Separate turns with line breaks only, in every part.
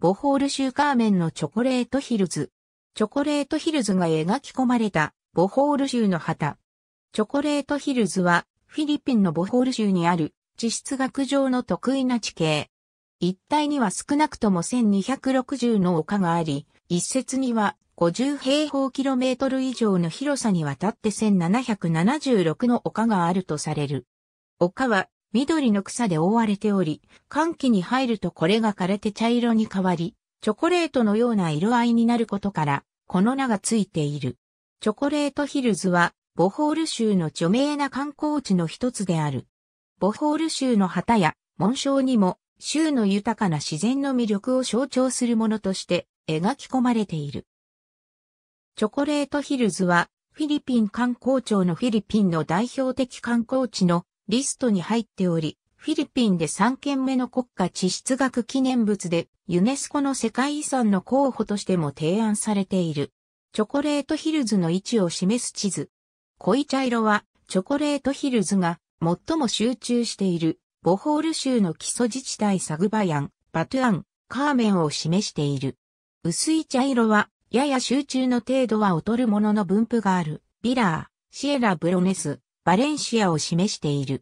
ボホール州カーメンのチョコレートヒルズ。チョコレートヒルズが描き込まれたボホール州の旗。チョコレートヒルズはフィリピンのボホール州にある地質学上の得意な地形。一帯には少なくとも1260の丘があり、一説には50平方キロメートル以上の広さにわたって1776の丘があるとされる。丘は緑の草で覆われており、寒気に入るとこれが枯れて茶色に変わり、チョコレートのような色合いになることから、この名がついている。チョコレートヒルズは、ボホール州の著名な観光地の一つである。ボホール州の旗や紋章にも、州の豊かな自然の魅力を象徴するものとして描き込まれている。チョコレートヒルズは、フィリピン観光庁のフィリピンの代表的観光地のリストに入っており、フィリピンで3件目の国家地質学記念物でユネスコの世界遺産の候補としても提案されている。チョコレートヒルズの位置を示す地図。濃い茶色はチョコレートヒルズが最も集中しているボホール州の基礎自治体サグバヤン、バトゥアン、カーメンを示している。薄い茶色はやや集中の程度は劣るものの分布があるビラー、シエラブロネス、バレンシアを示している。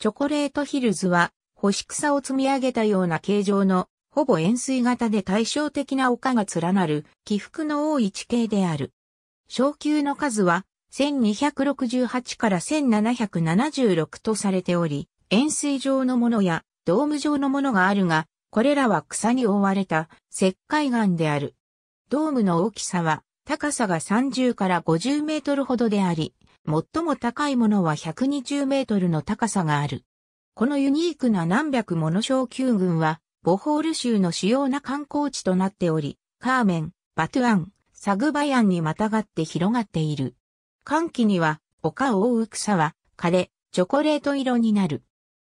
チョコレートヒルズは、干し草を積み上げたような形状の、ほぼ円錐型で対照的な丘が連なる、起伏の多い地形である。昇級の数は、1268から1776とされており、円錐状のものや、ドーム状のものがあるが、これらは草に覆われた石灰岩である。ドームの大きさは、高さが30から50メートルほどであり、最も高いものは120メートルの高さがある。このユニークな何百もの小球群は、ボホール州の主要な観光地となっており、カーメン、バトゥアン、サグバヤンにまたがって広がっている。寒気には、丘を覆う草は、枯れ、チョコレート色になる。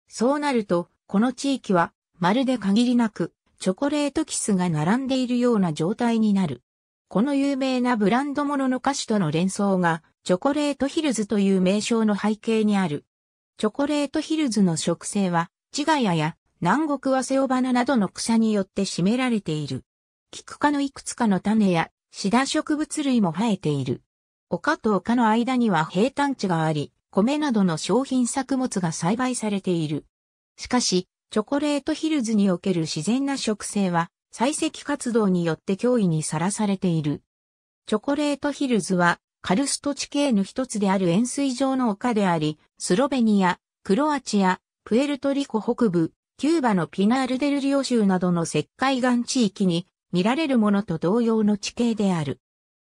そうなると、この地域は、まるで限りなく、チョコレートキスが並んでいるような状態になる。この有名なブランド物の歌詞との連想が、チョコレートヒルズという名称の背景にある。チョコレートヒルズの植生は、チガヤや南国和セオバナなどの草によって占められている。キク科のいくつかの種や、シダ植物類も生えている。丘と丘の間には平坦地があり、米などの商品作物が栽培されている。しかし、チョコレートヒルズにおける自然な植生は、採石活動によって脅威にさらされている。チョコレートヒルズは、カルスト地形の一つである円錐状の丘であり、スロベニア、クロアチア、プエルトリコ北部、キューバのピナールデルリオ州などの石灰岩地域に見られるものと同様の地形である。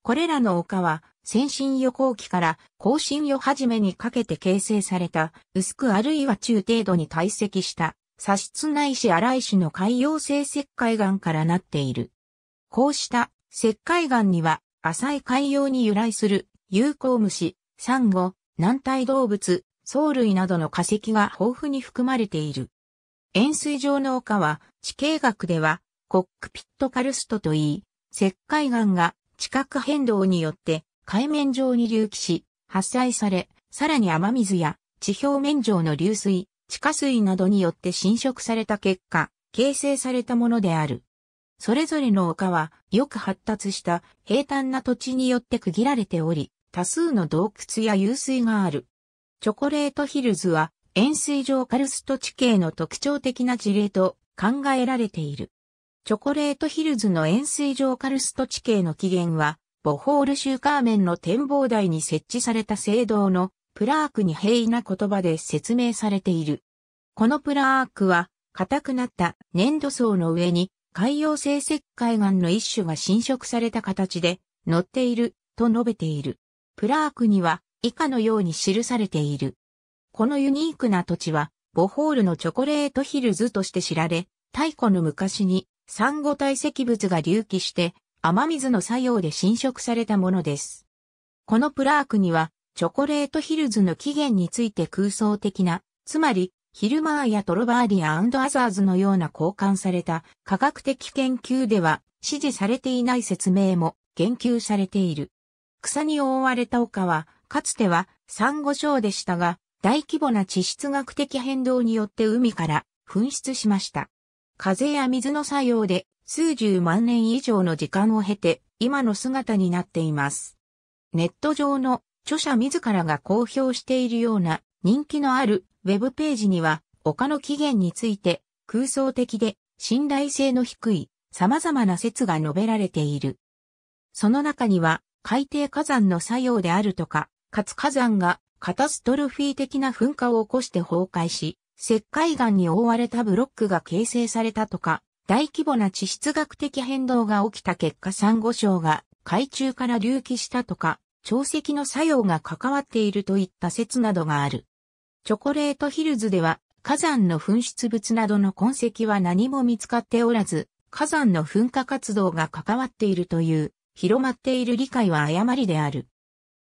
これらの丘は、先進予行期から後進予始めにかけて形成された、薄くあるいは中程度に堆積した砂質ないし荒い種の海洋性石灰岩からなっている。こうした石灰岩には浅い海洋に由来する有効虫、サンゴ、軟体動物、藻類などの化石が豊富に含まれている。塩水状の丘は地形学ではコックピットカルストといい、石灰岩が地殻変動によって海面上に隆起し、発災され、さらに雨水や地表面上の流水、地下水などによって浸食された結果、形成されたものである。それぞれの丘は、よく発達した平坦な土地によって区切られており、多数の洞窟や湧水がある。チョコレートヒルズは、円錐状カルスト地形の特徴的な事例と考えられている。チョコレートヒルズの円錐状カルスト地形の起源は、ボホール州カーメンの展望台に設置された聖堂のプラークに平易な言葉で説明されている。このプラークは、硬くなった粘土層の上に海洋性石灰岩の一種が侵食された形で乗っていると述べている。プラークには以下のように記されている。このユニークな土地はボホールのチョコレートヒルズとして知られ、太古の昔に産後堆積物が隆起して雨水の作用で侵食されたものです。このプラークにはチョコレートヒルズの起源について空想的な、つまり、ヒルマーやトロバーディアアザーズのような交換された科学的研究では支持されていない説明も言及されている。草に覆われた丘は、かつてはサンゴ礁でしたが、大規模な地質学的変動によって海から噴出しました。風や水の作用で数十万年以上の時間を経て今の姿になっています。ネット上の著者自らが公表しているような人気のあるウェブページには、他の起源について空想的で信頼性の低い様々な説が述べられている。その中には、海底火山の作用であるとか、かつ火山がカタストルフィー的な噴火を起こして崩壊し、石灰岩に覆われたブロックが形成されたとか、大規模な地質学的変動が起きた結果サンゴ礁が海中から隆起したとか、潮汐の作用が関わっているといった説などがある。チョコレートヒルズでは火山の噴出物などの痕跡は何も見つかっておらず、火山の噴火活動が関わっているという広まっている理解は誤りである。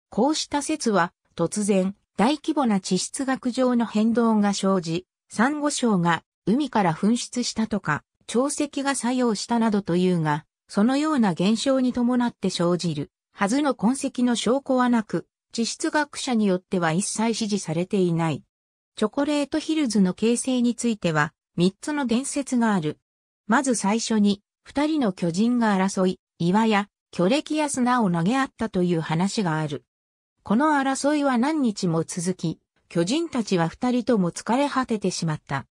こうした説は突然大規模な地質学上の変動が生じ、サンゴ礁が海から噴出したとか、潮汐が作用したなどというが、そのような現象に伴って生じるはずの痕跡の証拠はなく、地質学者によっては一切支持されていない。チョコレートヒルズの形成については、三つの伝説がある。まず最初に、二人の巨人が争い、岩や巨歴や砂を投げ合ったという話がある。この争いは何日も続き、巨人たちは二人とも疲れ果ててしまった。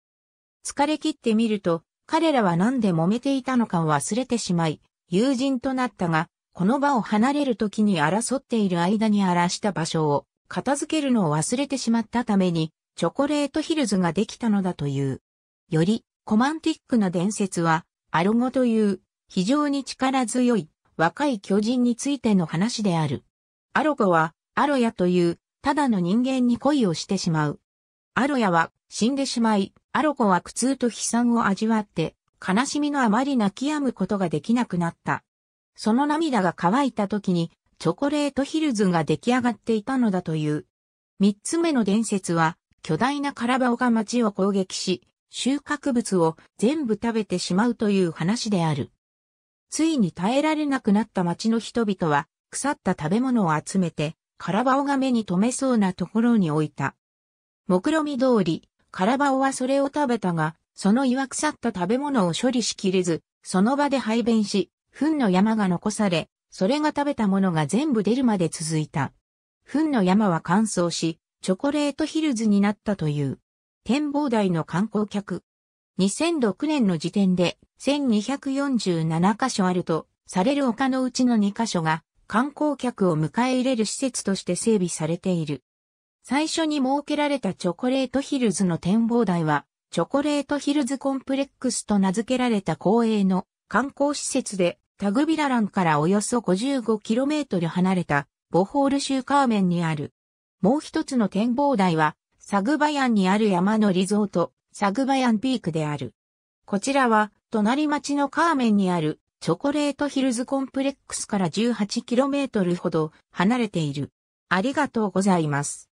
疲れ切ってみると、彼らは何で揉めていたのかを忘れてしまい、友人となったが、この場を離れる時に争っている間に荒らした場所を片付けるのを忘れてしまったために、チョコレートヒルズができたのだという。より、コマンティックな伝説は、アロゴという、非常に力強い、若い巨人についての話である。アロゴは、アロヤという、ただの人間に恋をしてしまう。アロヤは、死んでしまい、アロゴは苦痛と悲惨を味わって、悲しみのあまり泣き止むことができなくなった。その涙が乾いた時にチョコレートヒルズが出来上がっていたのだという。三つ目の伝説は、巨大なカラバオが町を攻撃し、収穫物を全部食べてしまうという話である。ついに耐えられなくなった町の人々は、腐った食べ物を集めて、カラバオが目に留めそうなところに置いた。目論見通り、カラバオはそれを食べたが、その岩腐った食べ物を処理しきれず、その場で排便し、糞の山が残され、それが食べたものが全部出るまで続いた。糞の山は乾燥し、チョコレートヒルズになったという。展望台の観光客。2006年の時点で1247カ所あるとされる丘のうちの2カ所が観光客を迎え入れる施設として整備されている。最初に設けられたチョコレートヒルズの展望台はチョコレートヒルズコンプレックスと名付けられた公営の観光施設でタグビラランからおよそ 55km 離れたボホール州カーメンにある。もう一つの展望台は、サグバヤンにある山のリゾート、サグバヤンピークである。こちらは、隣町のカーメンにあるチョコレートヒルズコンプレックスから 18km ほど離れている。ありがとうございます。